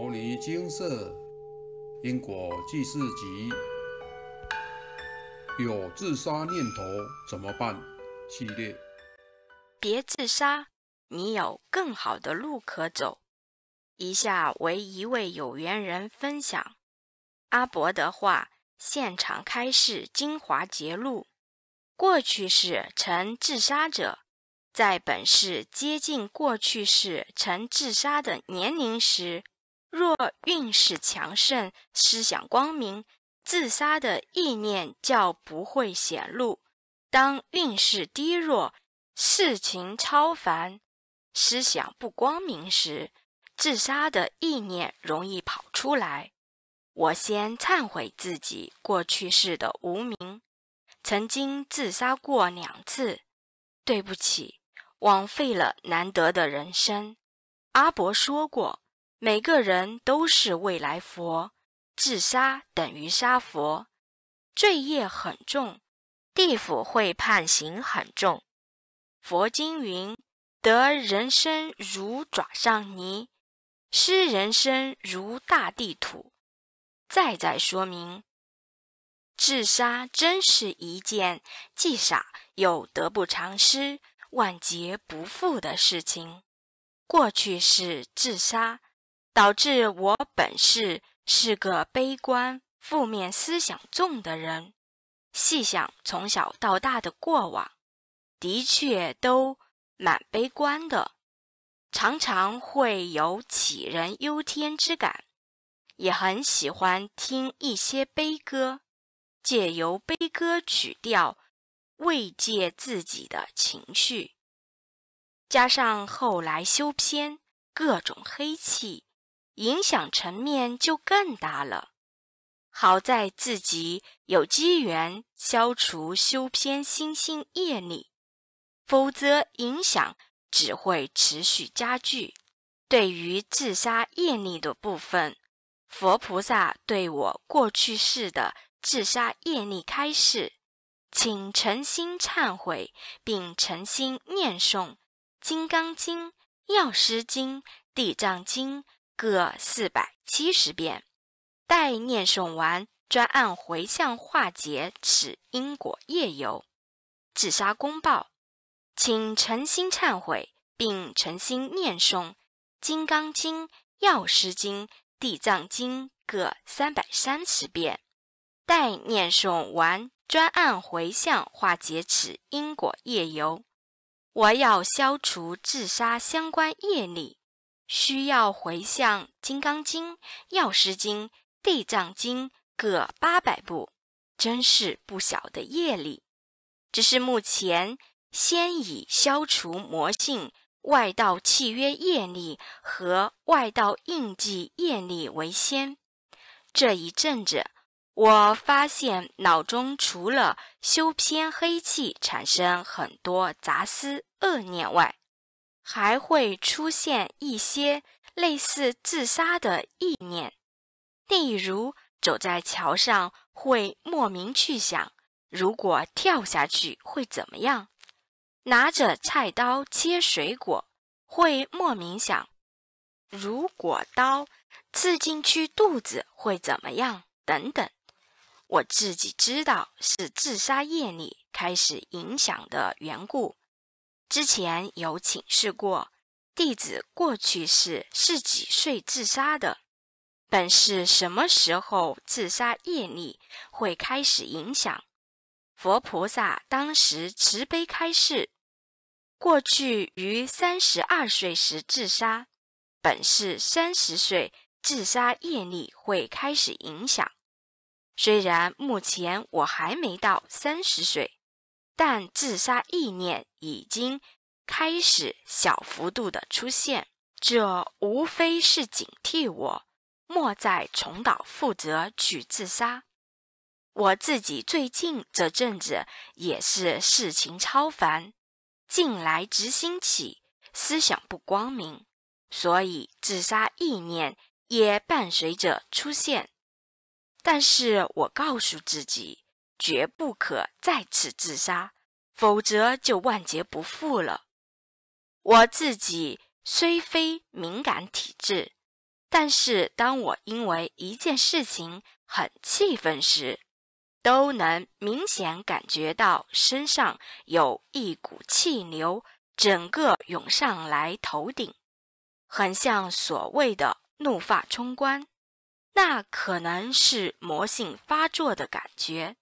逃尼金色因果记事集》有自杀念头怎么办？系列。别自杀，你有更好的路可走。以下为一位有缘人分享阿伯的话：现场开示《精华节录》，过去世曾自杀者，在本世接近过去世曾自杀的年龄时。若运势强盛，思想光明，自杀的意念较不会显露；当运势低弱，事情超凡，思想不光明时，自杀的意念容易跑出来。我先忏悔自己过去世的无名，曾经自杀过两次，对不起，枉费了难得的人生。阿伯说过。每个人都是未来佛，自杀等于杀佛，罪业很重，地府会判刑很重。佛经云：“得人生如爪上泥，失人生如大地土。”再再说明，自杀真是一件既傻又得不偿失、万劫不复的事情。过去是自杀。导致我本是是个悲观、负面思想重的人。细想从小到大的过往，的确都蛮悲观的，常常会有杞人忧天之感。也很喜欢听一些悲歌，借由悲歌曲调慰藉自己的情绪。加上后来修偏各种黑气。影响层面就更大了。好在自己有机缘消除修偏心性业力，否则影响只会持续加剧。对于自杀业力的部分，佛菩萨对我过去世的自杀业力开示，请诚心忏悔，并诚心念诵《金刚经》《药师经》《地藏经》。各四百七十遍，待念诵完，专按回向化解此因果业由，自杀公报，请诚心忏悔，并诚心念诵《金刚经》《药师经》《地藏经》各三百三十遍，待念诵完，专按回向化解此因果业由，我要消除自杀相关业力。需要回向《金刚经》《药师经》《地藏经》各八百部，真是不小的业力。只是目前先以消除魔性、外道契约业力和外道印记业力为先。这一阵子，我发现脑中除了修偏黑气产生很多杂思恶念外，还会出现一些类似自杀的意念，例如走在桥上会莫名去想，如果跳下去会怎么样；拿着菜刀切水果会莫名想，如果刀刺进去肚子会怎么样等等。我自己知道是自杀业力开始影响的缘故。之前有请示过，弟子过去是是几岁自杀的？本是什么时候自杀业力会开始影响？佛菩萨当时慈悲开示，过去于三十二岁时自杀，本是三十岁自杀业力会开始影响。虽然目前我还没到三十岁。但自杀意念已经开始小幅度的出现，这无非是警惕我，莫再重蹈覆辙去自杀。我自己最近这阵子也是事情超烦，近来执心起，思想不光明，所以自杀意念也伴随着出现。但是我告诉自己。绝不可再次自杀，否则就万劫不复了。我自己虽非敏感体质，但是当我因为一件事情很气愤时，都能明显感觉到身上有一股气流整个涌上来头顶，很像所谓的怒发冲冠，那可能是魔性发作的感觉。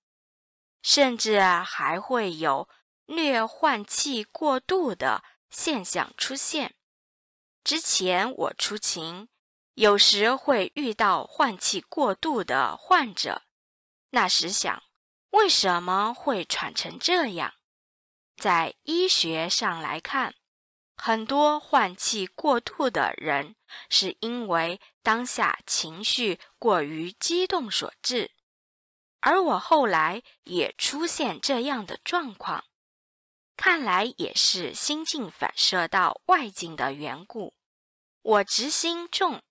甚至还会有略换气过度的现象出现。之前我出勤，有时会遇到换气过度的患者。那时想，为什么会喘成这样？在医学上来看，很多换气过度的人是因为当下情绪过于激动所致。而我后来也出现这样的状况，看来也是心境反射到外境的缘故。我执心重，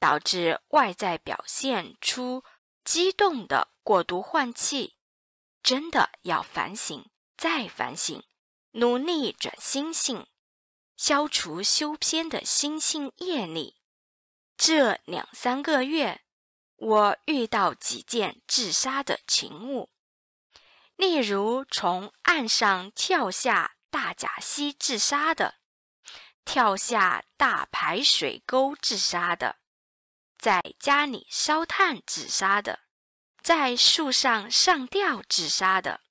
导致外在表现出激动的过度换气。真的要反省，再反省，努力转心性，消除修偏的心性业力。这两三个月。我遇到几件自杀的情物，例如从岸上跳下大甲溪自杀的，跳下大排水沟自杀的，在家里烧炭自杀的，在树上上吊自杀的。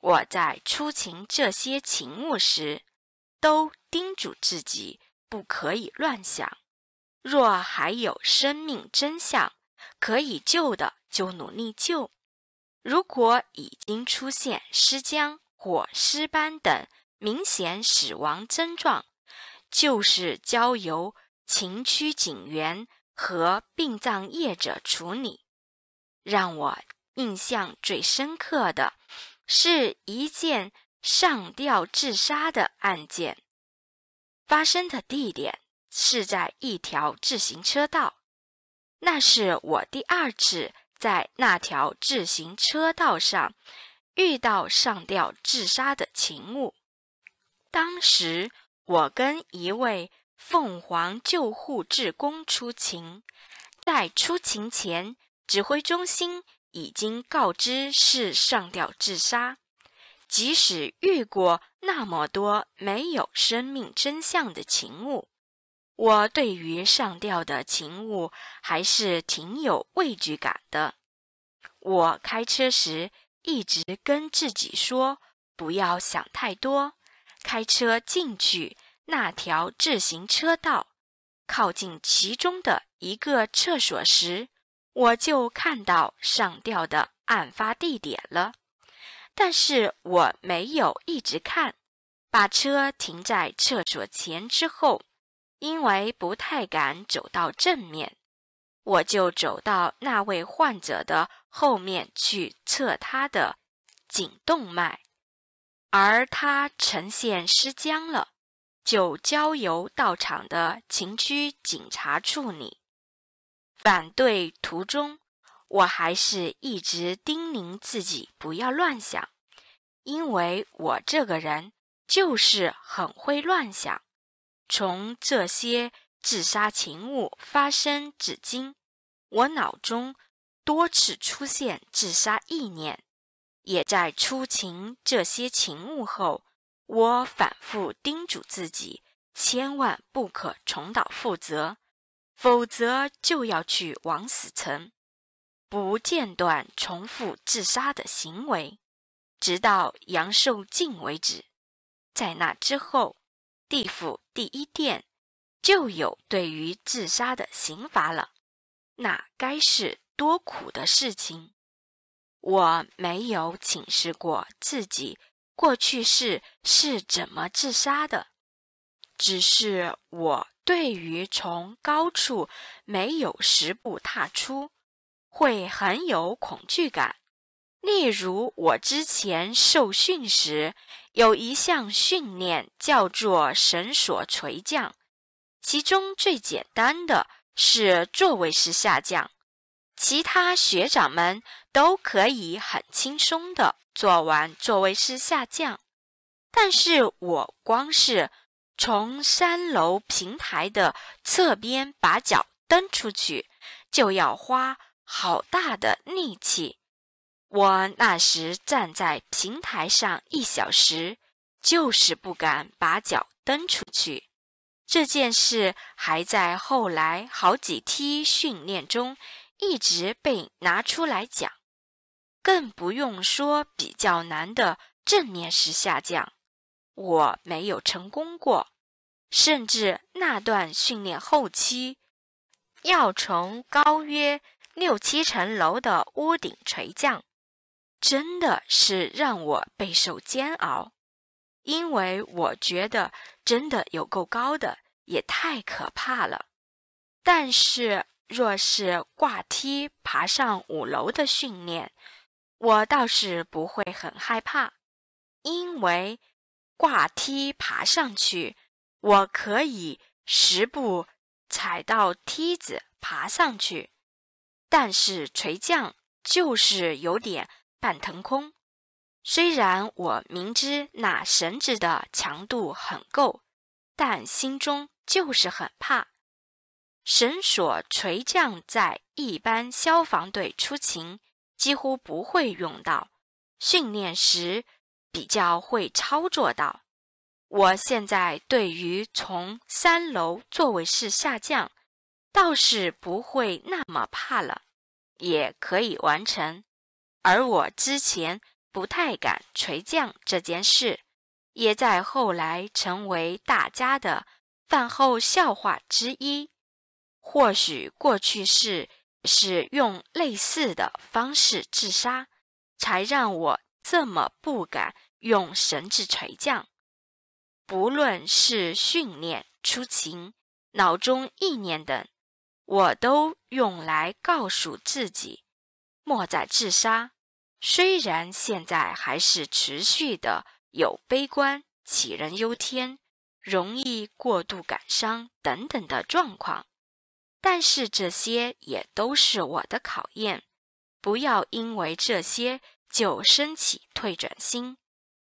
我在出勤这些情物时，都叮嘱自己不可以乱想。若还有生命真相。可以救的就努力救，如果已经出现尸僵、或尸斑等明显死亡症状，就是交由情区警员和殡葬业者处理。让我印象最深刻的是一件上吊自杀的案件，发生的地点是在一条自行车道。那是我第二次在那条自行车道上遇到上吊自杀的情务。当时我跟一位凤凰救护职工出勤，在出勤前，指挥中心已经告知是上吊自杀。即使遇过那么多没有生命真相的情务。我对于上吊的情物还是挺有畏惧感的。我开车时一直跟自己说不要想太多，开车进去那条自行车道，靠近其中的一个厕所时，我就看到上吊的案发地点了。但是我没有一直看，把车停在厕所前之后。因为不太敢走到正面，我就走到那位患者的后面去测他的颈动脉，而他呈现失僵了，就交由到场的秦区警察处理。反对途中，我还是一直叮咛自己不要乱想，因为我这个人就是很会乱想。从这些自杀情物发生至今，我脑中多次出现自杀意念，也在出情这些情物后，我反复叮嘱自己，千万不可重蹈覆辙，否则就要去枉死城，不间断重复自杀的行为，直到阳寿尽为止。在那之后。地府第一殿就有对于自杀的刑罚了，那该是多苦的事情。我没有请示过自己过去是是怎么自杀的，只是我对于从高处没有十步踏出，会很有恐惧感。例如，我之前受训时有一项训练叫做绳索垂降，其中最简单的是座位式下降，其他学长们都可以很轻松的做完座位式下降，但是我光是从三楼平台的侧边把脚蹬出去，就要花好大的力气。我那时站在平台上一小时，就是不敢把脚蹬出去。这件事还在后来好几梯训练中一直被拿出来讲，更不用说比较难的正面式下降，我没有成功过。甚至那段训练后期，要从高约六七层楼的屋顶垂降。真的是让我备受煎熬，因为我觉得真的有够高的，也太可怕了。但是若是挂梯爬上五楼的训练，我倒是不会很害怕，因为挂梯爬上去，我可以十步踩到梯子爬上去。但是垂降就是有点。半腾空，虽然我明知那绳子的强度很够，但心中就是很怕。绳索垂降在一般消防队出勤几乎不会用到，训练时比较会操作到。我现在对于从三楼座位室下降，倒是不会那么怕了，也可以完成。而我之前不太敢垂降这件事，也在后来成为大家的饭后笑话之一。或许过去是是用类似的方式自杀，才让我这么不敢用绳子垂降。不论是训练、出勤、脑中意念等，我都用来告诉自己。莫在自杀。虽然现在还是持续的有悲观、杞人忧天、容易过度感伤等等的状况，但是这些也都是我的考验。不要因为这些就升起退转心。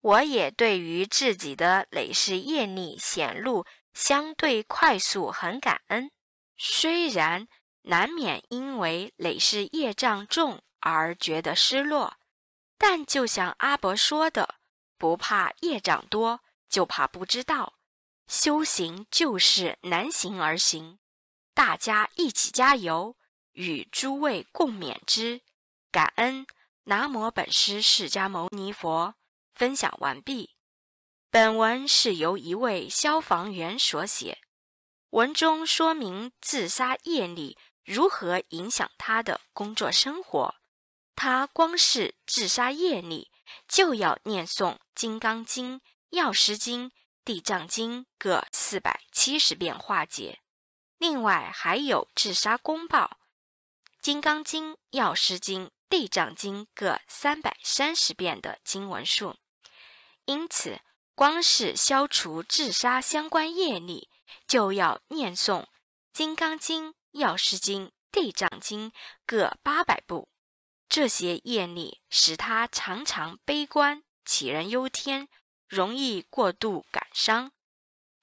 我也对于自己的累世业力显露相对快速很感恩，虽然。难免因为累世业障重而觉得失落，但就像阿伯说的，不怕业障多，就怕不知道。修行就是难行而行，大家一起加油，与诸位共勉之。感恩，南无本师释迦牟尼佛。分享完毕。本文是由一位消防员所写，文中说明自杀业力。如何影响他的工作生活？他光是自杀业力，就要念诵《金刚经》《药师经》《地藏经》各四百七十遍化解。另外还有自杀公报，《金刚经》《药师经》《地藏经》各三百三十遍的经文数。因此，光是消除自杀相关业力，就要念诵《金刚经》。《药师经》《地藏经》各八百部，这些业力使他常常悲观、杞人忧天，容易过度感伤。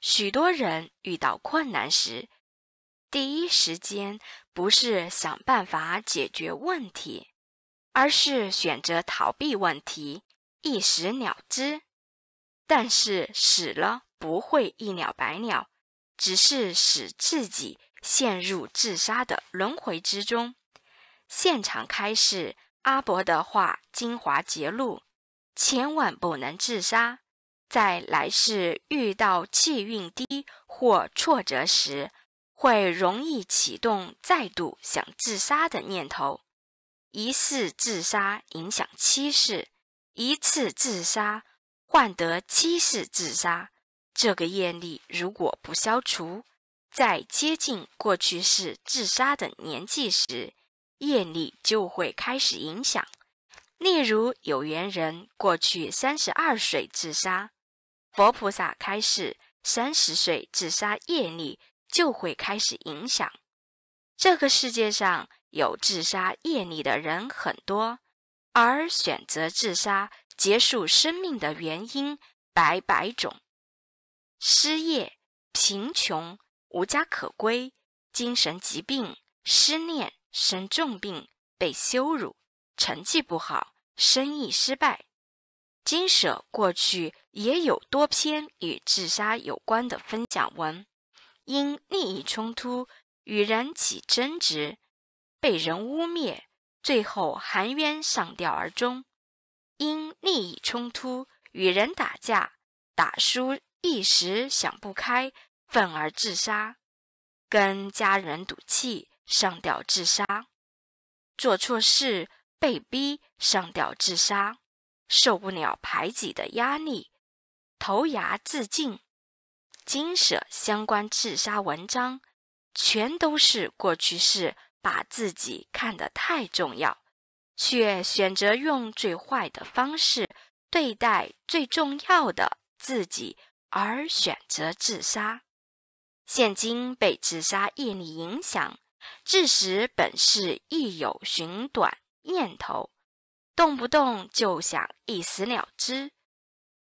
许多人遇到困难时，第一时间不是想办法解决问题，而是选择逃避问题，一死了之。但是死了不会一了百了，只是使自己。陷入自杀的轮回之中。现场开示阿伯的话精华揭露：千万不能自杀，在来世遇到气运低或挫折时，会容易启动再度想自杀的念头。一世自杀影响七世，一次自杀患得七世自杀。这个业力如果不消除。在接近过去式自杀的年纪时，业力就会开始影响。例如，有缘人过去三十二岁自杀，佛菩萨开始三十岁自杀，业力就会开始影响。这个世界上有自杀业力的人很多，而选择自杀结束生命的原因，百百种：失业、贫穷。无家可归，精神疾病，思念，生重病，被羞辱，成绩不好，生意失败。金舍过去也有多篇与自杀有关的分享文。因利益冲突与人起争执，被人污蔑，最后含冤上吊而终。因利益冲突与人打架，打输一时想不开。愤而自杀，跟家人赌气上吊自杀，做错事被逼上吊自杀，受不了排挤的压力，投崖自尽。金舍相关自杀文章，全都是过去式，把自己看得太重要，却选择用最坏的方式对待最重要的自己，而选择自杀。现今被自杀业力影响，致使本世亦有寻短念头，动不动就想一死了之。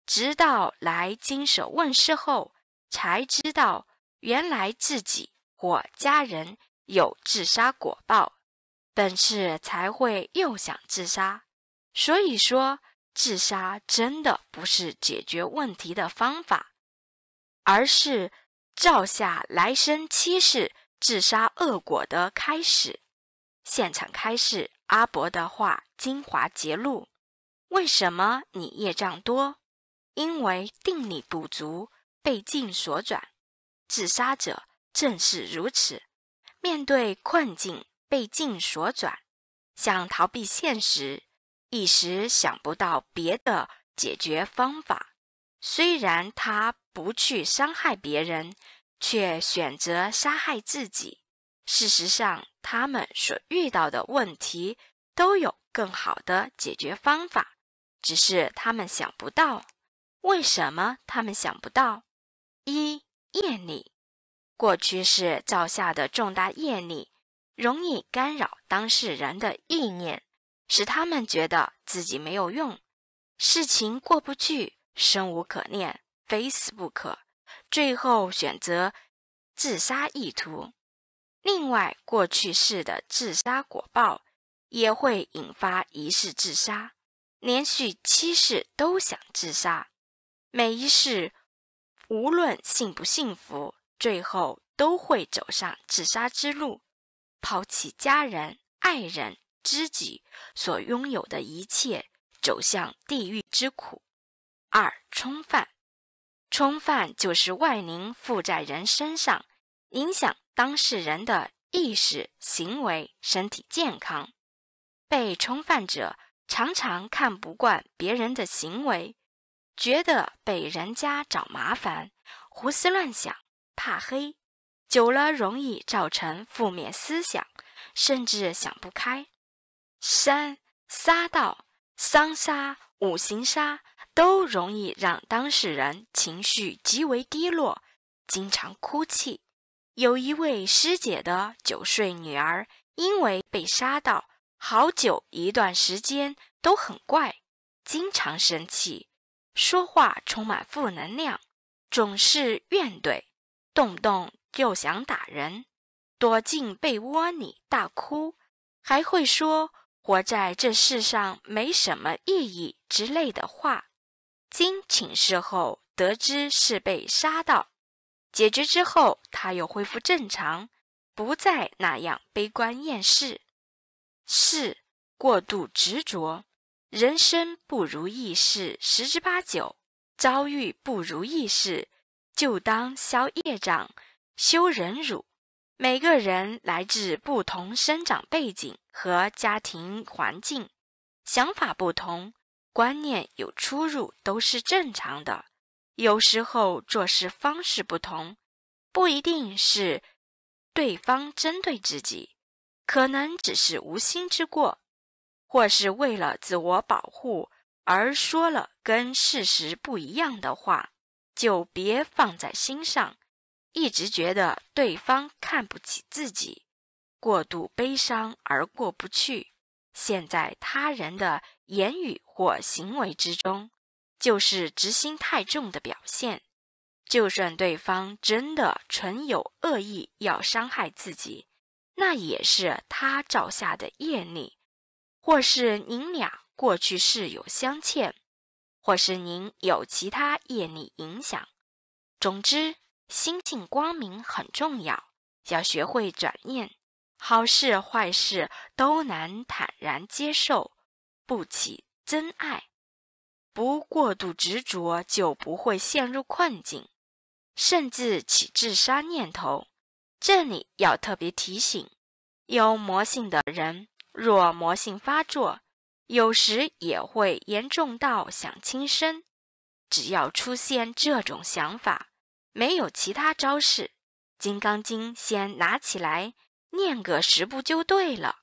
直到来经手问世后，才知道原来自己或家人有自杀果报，本世才会又想自杀。所以说，自杀真的不是解决问题的方法，而是。照下来生七世自杀恶果的开始。现场开示阿伯的话精华揭露：为什么你业障多？因为定力不足，被境所转。自杀者正是如此，面对困境被境所转，想逃避现实，一时想不到别的解决方法。虽然他不去伤害别人，却选择杀害自己。事实上，他们所遇到的问题都有更好的解决方法，只是他们想不到。为什么他们想不到？一业力，过去是造下的重大业力，容易干扰当事人的意念，使他们觉得自己没有用，事情过不去。生无可恋，非死不可，最后选择自杀意图。另外，过去式的自杀果报也会引发一世自杀，连续七世都想自杀，每一世无论幸不幸福，最后都会走上自杀之路，抛弃家人、爱人、知己所拥有的一切，走向地狱之苦。二冲犯，冲犯就是外灵附在人身上，影响当事人的意识、行为、身体健康。被冲犯者常常看不惯别人的行为，觉得被人家找麻烦，胡思乱想，怕黑，久了容易造成负面思想，甚至想不开。三杀道、伤杀、五行杀。都容易让当事人情绪极为低落，经常哭泣。有一位师姐的九岁女儿因为被杀到，好久一段时间都很怪，经常生气，说话充满负能量，总是怨怼，动不动就想打人，躲进被窝里大哭，还会说“活在这世上没什么意义”之类的话。经请示后，得知是被杀到解决之后，他又恢复正常，不再那样悲观厌世。四过度执着，人生不如意事十之八九，遭遇不如意事就当消业障、修忍辱。每个人来自不同生长背景和家庭环境，想法不同。观念有出入都是正常的，有时候做事方式不同，不一定是对方针对自己，可能只是无心之过，或是为了自我保护而说了跟事实不一样的话，就别放在心上。一直觉得对方看不起自己，过度悲伤而过不去。陷在他人的言语或行为之中，就是执心太重的表现。就算对方真的存有恶意要伤害自己，那也是他造下的业力，或是您俩过去事有相欠，或是您有其他业力影响。总之，心性光明很重要，要学会转念。好事坏事都难坦然接受，不起真爱，不过度执着就不会陷入困境，甚至起自杀念头。这里要特别提醒：有魔性的人，若魔性发作，有时也会严重到想轻生。只要出现这种想法，没有其他招式，《金刚经》先拿起来。念个十步就对了，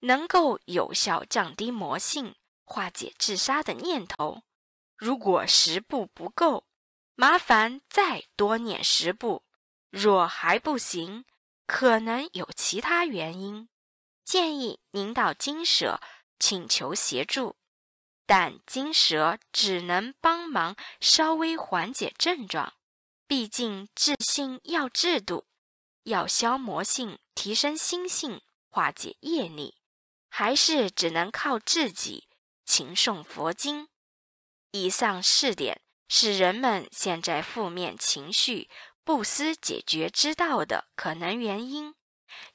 能够有效降低魔性，化解自杀的念头。如果十步不够，麻烦再多念十步。若还不行，可能有其他原因，建议您到金蛇请求协助，但金蛇只能帮忙稍微缓解症状，毕竟治心要治度。要消磨性、提升心性、化解业力，还是只能靠自己勤诵佛经？以上四点是人们现在负面情绪不思解决之道的可能原因。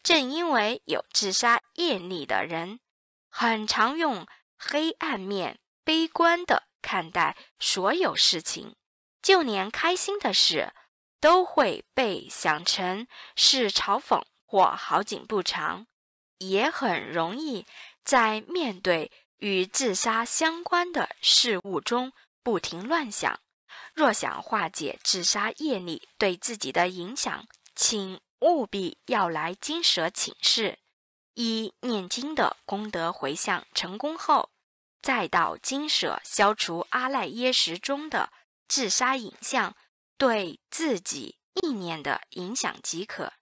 正因为有自杀业力的人，很常用黑暗面、悲观的看待所有事情，就连开心的事。都会被想成是嘲讽或好景不长，也很容易在面对与自杀相关的事物中不停乱想。若想化解自杀业力对自己的影响，请务必要来金舍请示，以念经的功德回向成功后，再到金舍消除阿赖耶识中的自杀影像。对自己意念的影响即可。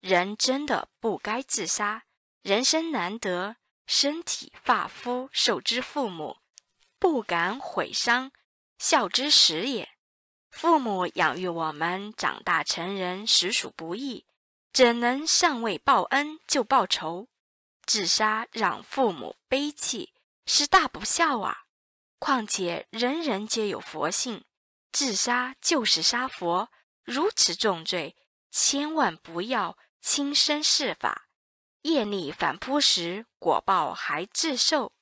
人真的不该自杀。人生难得，身体发肤受之父母，不敢毁伤，孝之始也。父母养育我们长大成人，实属不易，怎能尚未报恩就报仇？自杀让父母悲泣，是大不孝啊！况且人人皆有佛性。自杀就是杀佛，如此重罪，千万不要轻生试法。业力反扑时，果报还自受。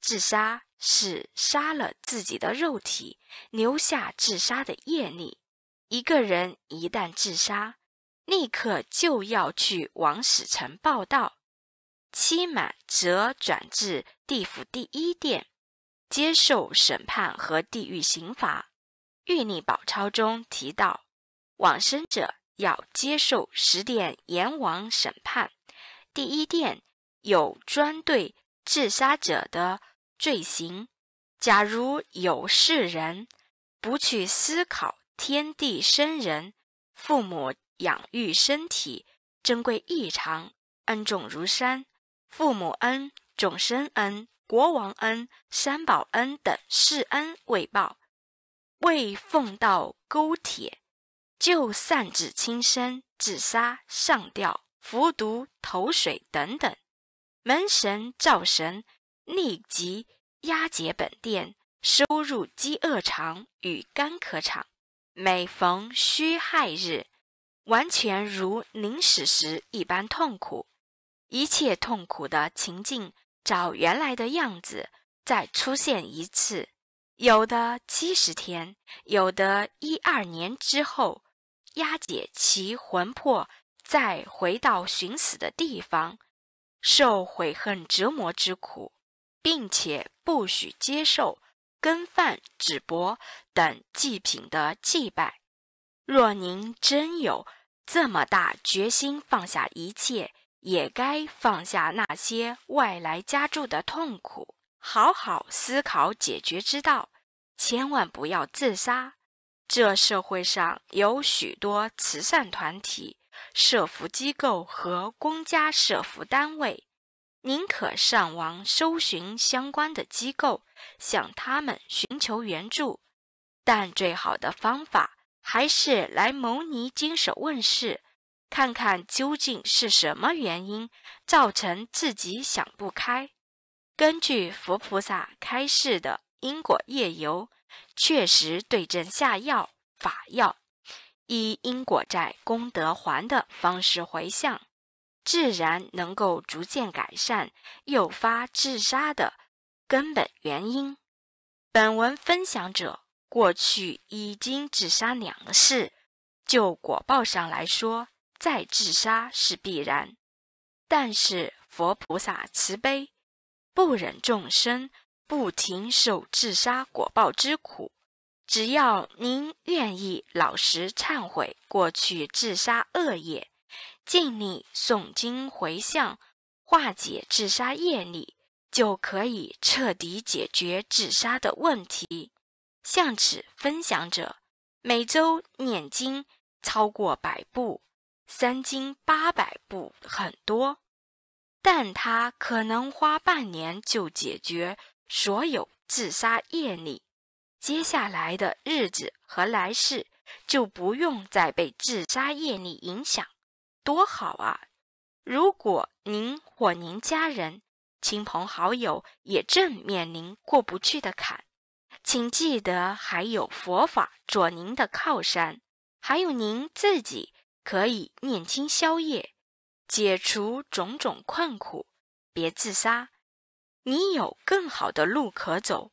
自杀是杀了自己的肉体，留下自杀的业力。一个人一旦自杀，立刻就要去王死城报道，期满则转至地府第一殿，接受审判和地狱刑罚。《玉历宝钞》中提到，往生者要接受十殿阎王审判。第一殿有专对自杀者的罪行。假如有世人不去思考天地生人，父母养育身体珍贵异常，恩重如山，父母恩、众生恩、国王恩、三宝恩等世恩未报。未奉到勾铁，就擅自轻生、自杀、上吊、服毒、投水等等。门神、灶神立即押解本殿，收入饥饿场与干渴场。每逢虚亥日，完全如临死时一般痛苦。一切痛苦的情境，找原来的样子再出现一次。有的七十天，有的一二年之后，押解其魂魄再回到寻死的地方，受悔恨折磨之苦，并且不许接受羹饭、纸帛等祭品的祭拜。若您真有这么大决心放下一切，也该放下那些外来加注的痛苦。好好思考解决之道，千万不要自杀。这社会上有许多慈善团体、社福机构和公家社福单位，您可上网搜寻相关的机构，向他们寻求援助。但最好的方法还是来牟尼经手问世，看看究竟是什么原因造成自己想不开。根据佛菩萨开示的因果业由，确实对症下药，法药以因果债、功德还的方式回向，自然能够逐渐改善诱发自杀的根本原因。本文分享者过去已经自杀两次，就果报上来说，再自杀是必然。但是佛菩萨慈悲。不忍众生不停受自杀果报之苦，只要您愿意老实忏悔过去自杀恶业，尽力诵经回向，化解自杀业力，就可以彻底解决自杀的问题。向此分享者每周念经超过百部，三经八百部很多。但他可能花半年就解决所有自杀业力，接下来的日子和来世就不用再被自杀业力影响，多好啊！如果您或您家人、亲朋好友也正面临过不去的坎，请记得还有佛法做您的靠山，还有您自己可以念经消业。解除种种困苦，别自杀，你有更好的路可走，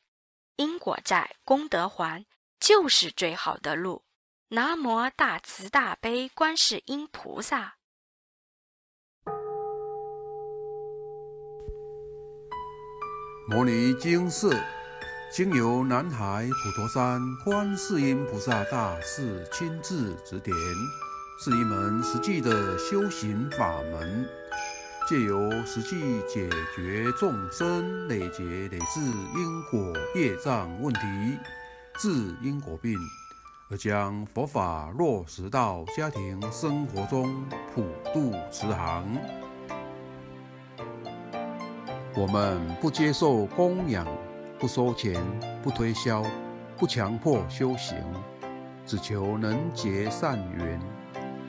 因果债，功德还，就是最好的路。南无大慈大悲观世音菩萨。《摩尼经》是经由南海普陀山观世音菩萨大士亲自指点。是一门实际的修行法门，借由实际解决众生累劫累世因果业障问题，治因果病，而将佛法落实到家庭生活中普渡慈航。我们不接受供养，不收钱，不推销，不强迫修行，只求能结善缘。